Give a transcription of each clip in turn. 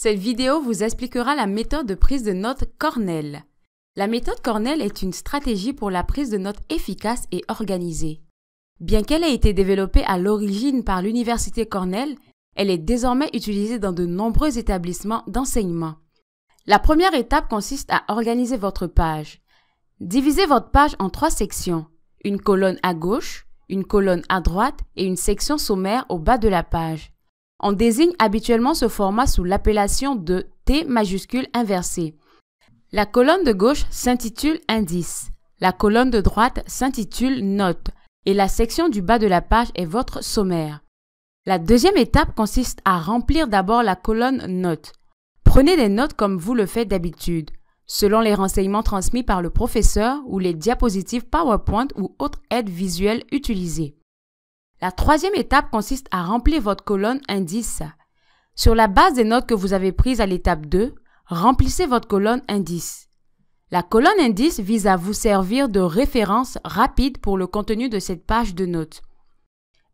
Cette vidéo vous expliquera la méthode de prise de notes Cornell. La méthode Cornell est une stratégie pour la prise de notes efficace et organisée. Bien qu'elle ait été développée à l'origine par l'université Cornell, elle est désormais utilisée dans de nombreux établissements d'enseignement. La première étape consiste à organiser votre page. Divisez votre page en trois sections, une colonne à gauche, une colonne à droite et une section sommaire au bas de la page. On désigne habituellement ce format sous l'appellation de T majuscule inversé. La colonne de gauche s'intitule indice, la colonne de droite s'intitule note et la section du bas de la page est votre sommaire. La deuxième étape consiste à remplir d'abord la colonne note. Prenez des notes comme vous le faites d'habitude, selon les renseignements transmis par le professeur ou les diapositives PowerPoint ou autres aides visuelles utilisées. La troisième étape consiste à remplir votre colonne indice. Sur la base des notes que vous avez prises à l'étape 2, remplissez votre colonne indice. La colonne indice vise à vous servir de référence rapide pour le contenu de cette page de notes.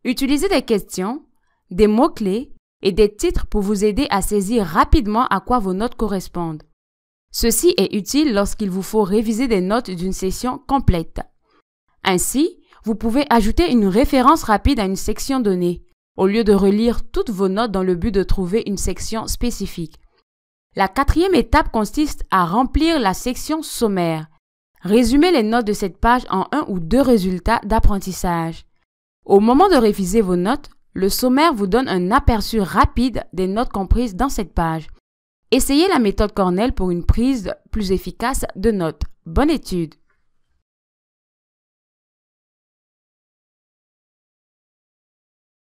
Utilisez des questions, des mots-clés et des titres pour vous aider à saisir rapidement à quoi vos notes correspondent. Ceci est utile lorsqu'il vous faut réviser des notes d'une session complète. Ainsi, vous pouvez ajouter une référence rapide à une section donnée, au lieu de relire toutes vos notes dans le but de trouver une section spécifique. La quatrième étape consiste à remplir la section sommaire. Résumez les notes de cette page en un ou deux résultats d'apprentissage. Au moment de réviser vos notes, le sommaire vous donne un aperçu rapide des notes comprises dans cette page. Essayez la méthode Cornell pour une prise plus efficace de notes. Bonne étude